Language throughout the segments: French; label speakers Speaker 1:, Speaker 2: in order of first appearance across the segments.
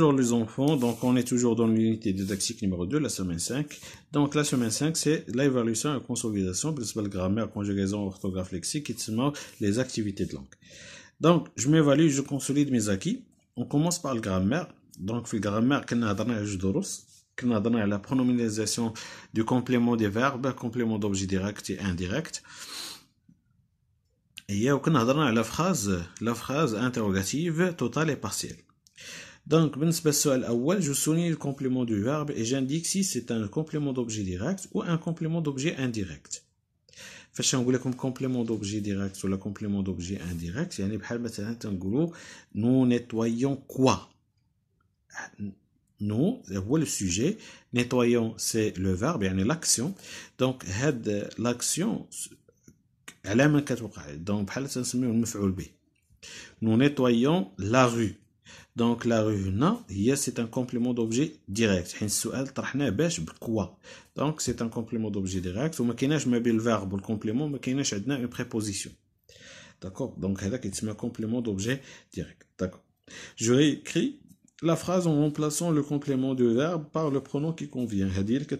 Speaker 1: Bonjour les enfants, donc on est toujours dans l'unité didactique numéro 2, la semaine 5. Donc la semaine 5, c'est l'évaluation et consolidation, principale grammaire, conjugaison, orthographe, lexique, et les activités de langue. Donc je m'évalue, je consolide mes acquis. On commence par le grammaire. Donc le grammaire, la pronominalisation du complément des verbes, complément d'objet direct et indirect. Et y a la phrase, la phrase interrogative totale et partielle. Donc, je souligne le complément du verbe et j'indique si c'est un complément d'objet direct ou un complément d'objet indirect. Fais-le en comme complément d'objet direct ou le complément d'objet indirect. Nous nettoyons quoi Nous, c'est le sujet. Nettoyons, c'est le verbe. cest l'action. Donc, l'action, elle aime Donc, nous nettoyons la rue. Donc la rue na, c'est un complément d'objet direct. Donc c'est un complément d'objet direct. Ou le verbe, le complément, une préposition. D'accord Donc c'est un complément d'objet direct. D'accord Je réécris la phrase en remplaçant le complément du verbe par le pronom qui convient. C'est-à-dire que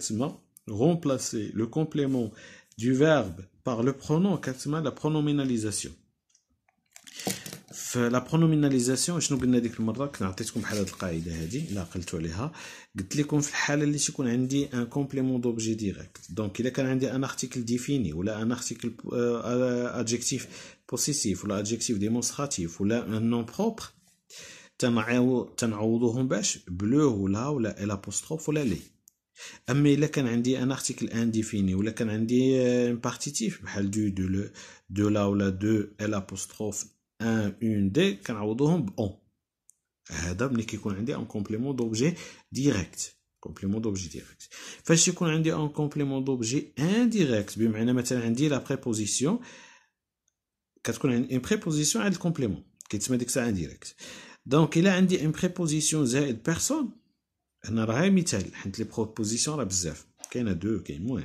Speaker 1: remplacer le complément du verbe par le pronom, la pronominalisation. في لا برونوميناليزاسيون شنو قلنا ديك المره كنت عطيتكم بحال هاد القاعده هادي لا عقلتوا عليها قلت لكم في الحاله اللي تيكون عندي ان كومبليمون دوبجي ديريكت دونك الا كان عندي ان ارتيكل ديفيني ولا ان ارتيكل ادجكتيف بوسيسيف ولا ادجكتيف ديمونستراتيف ولا ان نون بروبر تنعوضوهم باش بلو ولا ولا ال ابوستروف ولا لي اما الا كان عندي ان ارتيكل انديفيني ولا كان عندي ان بارتيتيف بحال دو دو دو لا ولا دو ال ابوستروف un, un, deux, un, un complément d'objet direct. Complément d'objet direct. un complément d'objet indirect. Il y a un préposition. une a préposition et un complément. Donc, il a un préposition personne. a un a deux qui moins.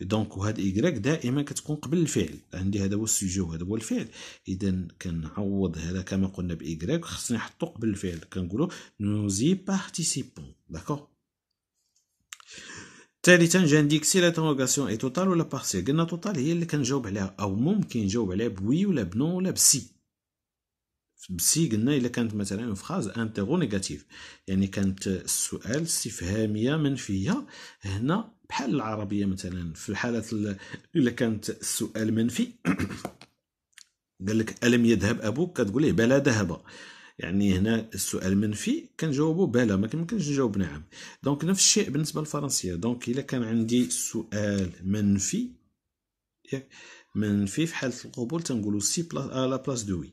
Speaker 1: دونك وهاد إيكغيك دائما كتكون قبل الفعل عندي هذا هو السيجي وهذا هو الفعل إذا كنعوض هذا كما قلنا بإيكغيك خصني نحطو قبل الفعل كنقولو نوزي بارتيسيبون داكوغ ثالثا جا سي لانتروغاسيون اي توتال ولا بارسيال قلنا توتال هي اللي كنجاوب عليها او ممكن نجاوب عليها بوي ولا بنو ولا بسي بسي قلنا الا كانت مثلا فراز انتيغو نيجاتيف يعني كانت السؤال استفهاميه منفيه هنا بحال العربيه مثلا في حاله الا كانت السؤال منفي قال لك الم يذهب ابوك كتقول ليه بلا ذهب يعني هنا السؤال منفي كنجاوبو بلا ما كنمكنش نجاوب نعم دونك نفس الشيء بالنسبه للفرنسيه دونك الا كان عندي سؤال منفي منفي في حاله القبول تنقولو سي بلاس آه، لا بلاس دو وي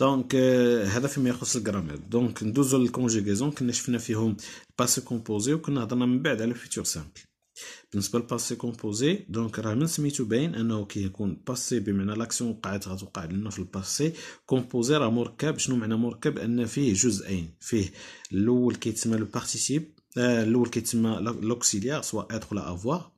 Speaker 1: دونك euh, هذا فيما يخص الجرامير دونك ندوزو للكونجيغيزون كنا شفنا فيهم باسي كومبوزي وكنا هضرنا من بعد على فيتور سامبل بالنسبه للباسي كومبوزي دونك راه من سميتو باين انه كيكون كي باسي بمعنى لاكسيون وقعت غتوقع لنا في الباسي كومبوزي راه مركب شنو معنى مركب ان فيه جزئين فيه الاول كيتسمى لو بارتيسيب آه، الاول كيتسمى لوكسيليار سواء ادخل ولا افوار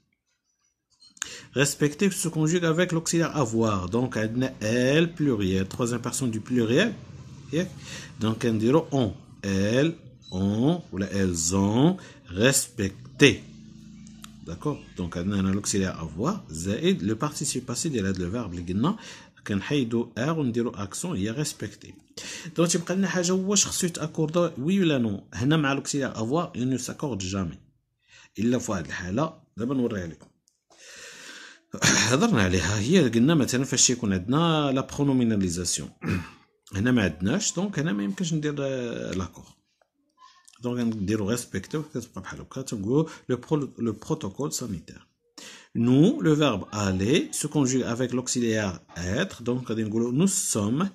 Speaker 1: respecter se conjugue avec l'auxiliaire avoir. Donc, elle pluriel, troisième personne du pluriel. Donc, on dit on. elles on, ou elles ont respecté. D'accord Donc, on a l'auxiliaire avoir, le participe passé de le verbe, il ار er, respecté donc هي ريسبكتي دونك تيبقى لنا حاجه واش خصو accordé وي ولا نو هنا مع لوكسيلير افوار il ساكورد جامي الا في واحد الحاله دابا نوريها لكم هضرنا عليها هي قلنا مثلا فاش يكون عندنا لا برونوميناليزاسيون هنا ما عندناش دونك هنا ما يمكنش ندير لاكور آه، دونك نديرو ريسبكتو كتبقى بحال هكا تنقولو لو لو بروتوكول سانيتير Nous, le verbe aller se conjugue avec l'auxiliaire être. Donc, nous sommes,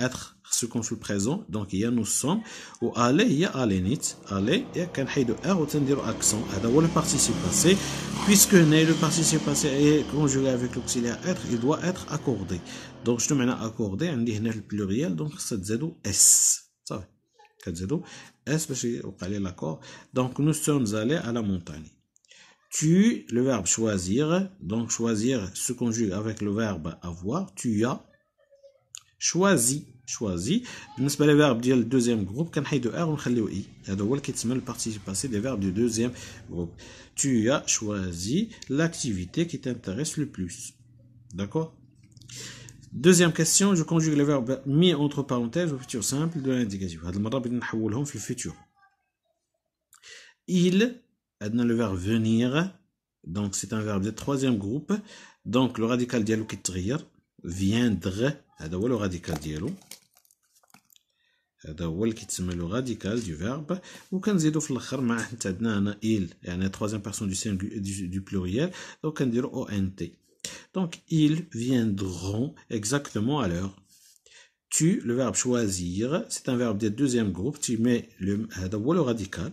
Speaker 1: être se conjugue présent. Donc, il y a nous sommes. Ou aller, il y a aller pas Aller, il y a qu'un de r ou accent. D'abord, le participe passé. Puisque le participe passé est conjugué avec l'auxiliaire être, il doit être accordé. Donc, je te mets accordé, accorder. On dit le pluriel. Donc, ça zéro S. Ça va. parce qu'il باش يوقع l'accord. Donc, nous sommes allés à la montagne. Tu, le verbe choisir, donc choisir se conjugue avec le verbe avoir, tu as choisi choisi بالنسبه للفيرب ديال le جروب كنحيدو ار ونخليو اي هذا هو اللي كيتسمى participe passé des verbes du deuxième groupe. tu as choisi l'activité qui t'intéresse le plus d'accord Deuxième question, je conjugue le verbe mis entre parenthèses au futur simple de l'indicatif. Hum, Il adna le verbe venir, donc c'est un verbe de troisième groupe. Donc le radical dialo qui tire, viendre, هذا هو le radical dialo. هذا هو اللي كيتسمى لو راديكال دو فيرب وكنزيدو في الاخر مع حيت عندنا هنا il يعني troisième personne du singulier du pluriel donc كنديرو او ان تي donc ils viendront exactement à l'heure tu le verbe choisir c'est un verbe de deuxième groupe tu mets le هذا هو le radical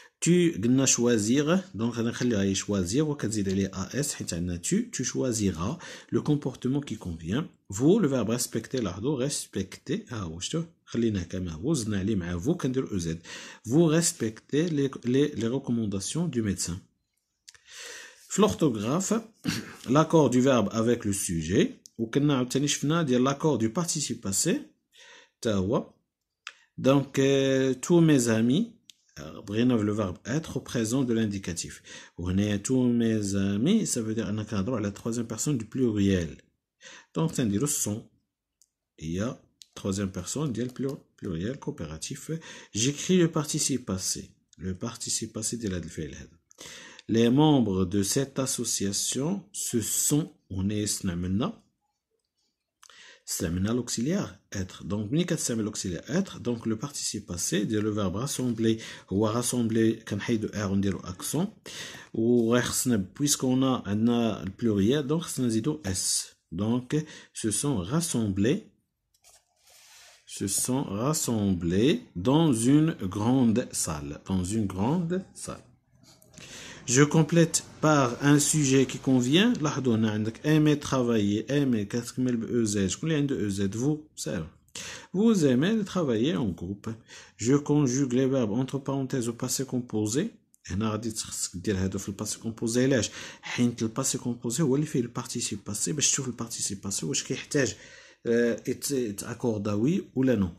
Speaker 1: tu قلنا choisir donc غنخليها هي choisir وكتزيد عليه as حيت عندنا tu tu choisiras le comportement qui convient vous le verbe respecter لاحظوا respecter ها هو شفتوا خليناه كما هو زدنا عليه مع vous كندير او زد vous respectez les les, les recommandations du médecin في l'orthographe l'accord du verbe avec le sujet وكنا عاوتاني شفنا ديال l'accord du participe passé تا هو donc euh, tous mes amis le verbe être au présent de l'indicatif On est tous mes amis ça veut dire droit à la troisième personne du pluriel donc Il son a troisième personne le pluriel coopératif j'écris le participe passé le participe passé de la les membres de cette association ce sont on est maintenant Seminal auxiliaire, être. Donc, l'auxiliaire, être. Donc, le participe passé, le verbe rassembler, ou rassembler, quand de R, on dit accent. Ou, puisqu'on a, un le pluriel, donc, S. Donc, se sont rassemblés, se sont rassemblés dans une grande salle, dans une grande salle. Je complète par un sujet qui convient, là, on a aimer travailler, aimer, qu'est-ce que EZ, e je connais de EZ, vous, c'est Vous aimez travailler en groupe. Je conjugue les verbes entre parenthèses au passé composé. a dit le هنا غادي خصك دير هادو في الباسي le علاش حيت passé? كومبوزي هو اللي فيه participe passé. باش تشوف البارتيسيب باسي واش كيحتاج oui oui ou non?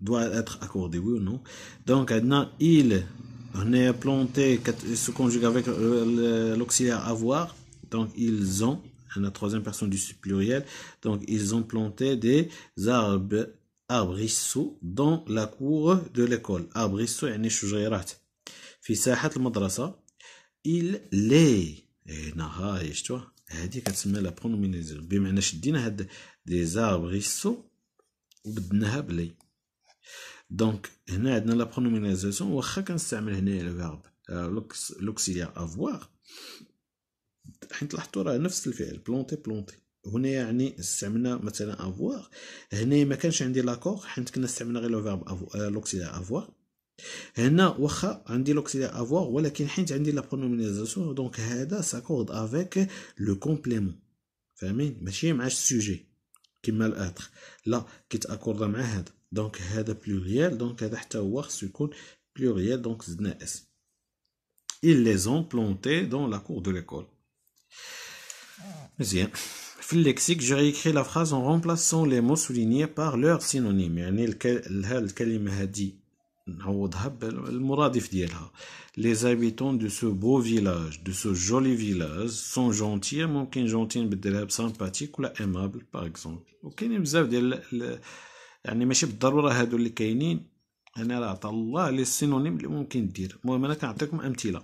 Speaker 1: doit être accordé oui ou non donc maintenant il on est planté, se conjugue avec euh, l'auxiliaire avoir. Donc, ils ont, la troisième personne du pluriel. Donc, ils ont planté des arbres, arbrisseaux dans la cour de l'école. Arbrisseaux, يعني شجيرات. في le المدرسه Il les. هنا هاي شتوا هذه كتسمى لا برونومينيزون بمعنى شدينا هاد دي زاربغيسو وبدناها بلي دونك هنا عندنا لا برونومينيزاسيون واخا كنستعمل هنايا لو فيرب لوكسيليير افوار حيت تلاحظوا راه نفس الفعل بلونتي بلونتي هنا يعني استعملنا مثلا افوار هنا ما كانش عندي لاكور حيت كنا استعملنا غير لو فيرب لوكسيليير افوار هنا واخا عندي لوكسيليير افوار ولكن حيت عندي لا برونومينيزاسيون دونك هذا ساكورد افيك لو كومبليمون فاهمين ماشي مع السوجي كما الاخر لا كيتاكورد مع هذا Donc, c'est pluriel. Donc, c'est حتى هو خصو يكون بلوريال دونك Donc, znes. ils les ont plantés dans la cour de l'école Dans le lexique, j'ai réécrit la phrase en remplaçant les mots soulignés par leurs synonymes يعني الكلمة هذه نعوضها بالمرادف les habitants de ce beau village de ce joli village sont gentils sont gentils نبدلها sympathiques ou aimables, par exemple يعني ماشي بالضروره هادو اللي كاينين انا راه عطى الله لي سينونيم اللي ممكن دير المهم انا كنعطيكم امثله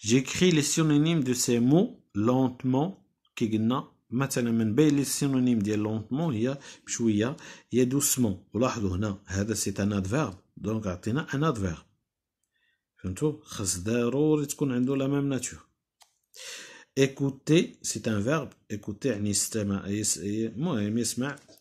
Speaker 1: جيكري لي سينونيم دو سي مو لونتمون كي قلنا مثلا من بين لي سينونيم ديال لونتمون هي بشويه هي دوسمون ولاحظوا هنا هذا سي ان ادفيرب دونك عطينا ان ادفيرب فهمتوا خاص ضروري تكون عنده لا ميم ناتور écouter c'est un verbe écouter يعني استمع المهم يسمع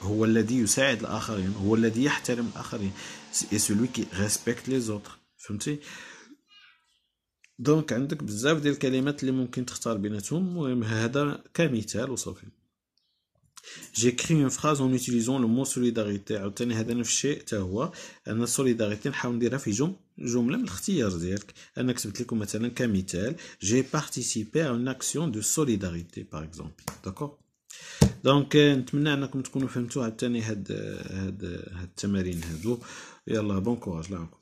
Speaker 1: هو الذي يساعد الاخرين هو الذي يحترم الاخرين اي سولوي كي ريسبكت لي زوتر فهمتي دونك عندك بزاف ديال الكلمات اللي ممكن تختار بيناتهم المهم هذا كمثال وصافي كري اون فراز اون utilisant لو مو سوليداريتي عاوتاني هذا نفس الشيء حتى هو ان سوليداريتي نحاول نديرها في جم جمله من الاختيار ديالك انا كتبت لكم مثلا كمثال جي بارتيسيبي ا اون اكسيون دو سوليداريتي باغ اكزومبل داكوغ دونك نتمنى انكم تكونوا فهمتوا عاوتاني هاد هاد هاد التمارين هادو يلا بون كوراج لعبكم